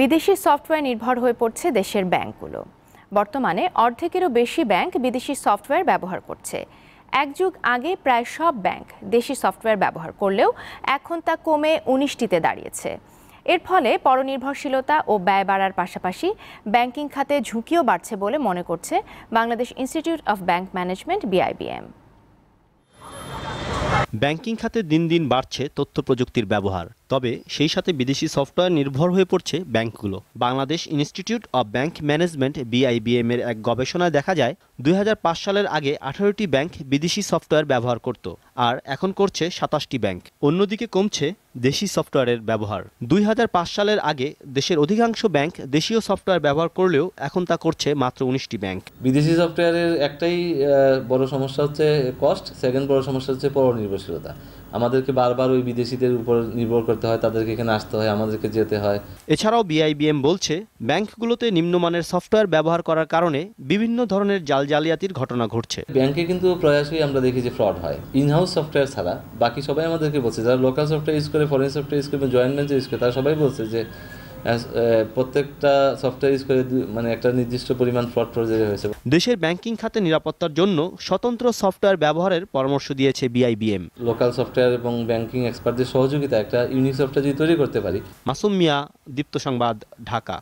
বিদেশি সফটওয়্যার নির্ভর হয়ে পড়ছে দেশের ব্যাংকগুলো বর্তমানে অর্ধেকেরও বেশি ব্যাংক বিদেশি সফটওয়্যার ব্যবহার করছে এক যুগ আগে প্রায় সব ব্যাংক দেশি সফটওয়্যার ব্যবহার করলেও এখন তা কমে উনিশটিতে দাঁড়িয়েছে এর ফলে পরনির্ভরশীলতা ও ব্যয় বাড়ার পাশাপাশি ব্যাংকিং খাতে ঝুঁকিও বাড়ছে বলে মনে করছে Bangladesh Institute of Bank Management BIBM banking খাতে দিন দিন বাড়ছে তথ্য প্রযুক্তির ব্যবহার তবে সেই সাথে বিদেশি সফটওয়্যার নির্ভর হয়ে পড়ছে ব্যাংকগুলো Bangladesh Institute of Bank Management BIBM এর এক গবেষণায় দেখা যায় দুই সালের আগে আঠারোটি ব্যাংক বিদেশি সফটওয়্যার ব্যবহার করত আর এখন করছে সাতাশটি ব্যাংক অন্যদিকে কমছে দেশি সফটওয়্যারের ব্যবহার দুই সালের আগে দেশের অধিকাংশ ব্যাংক দেশীয় সফটওয়্যার ব্যবহার করলেও এখন তা করছে মাত্র উনিশটি ব্যাংক বিদেশি সফটওয়্যারের একটাই বড় সমস্যা হচ্ছে কস্ট সেকেন্ড বড় সমস্যা হচ্ছে পরনির্ভরশীলতা আমাদেরকে বারবার ওই বিদেশিদের উপর নির্ভর করতে হয় তাদেরকে এখানে আসতে হয় আমাদেরকে যেতে হয় এছাড়াও বিআইবিএম বলছে ব্যাংকগুলোতে নিম্নমানের সফটওয়্যার ব্যবহার করার কারণে বিভিন্ন ধরনের জাল জালিয়াতির ঘটনা ঘটছে ব্যাংকে কিন্তু প্রয়াসই আমরা দেখি যে ফ্রড হয় ইনহাউস সফটওয়্যার ছাড়া বাকি সবাই আমাদেরকে বলছে যারা লোকাল সফটওয়্যার ইউজ করে ফরেন সফটওয়্যার ইউজ করে জয়েন্ট ভেঞ্চার ইউজ করে তারা সবাই বলছে যে Uh, প্রত্যেকটা সফটওয়্যার ইউজ করে মানে একটা নির্দিষ্ট পরিমাণ ফ্রড ফর্জারি হয়েছে দেশের ব্যাংকিং খাতে নিরাপত্তার জন্য স্বতন্ত্র সফটওয়্যার ব্যবহারের পরামর্শ দিয়েছে বিআইবিএম লোকাল সফটওয়্যার এবং ব্যাংকিং এক্সপার্টদের সহযোগিতা একটা ইউনিক সফটওয়্যার যদি তৈরি করতে পারি মাসুম মিয়া দীপ্ত সংবাদ ঢাকা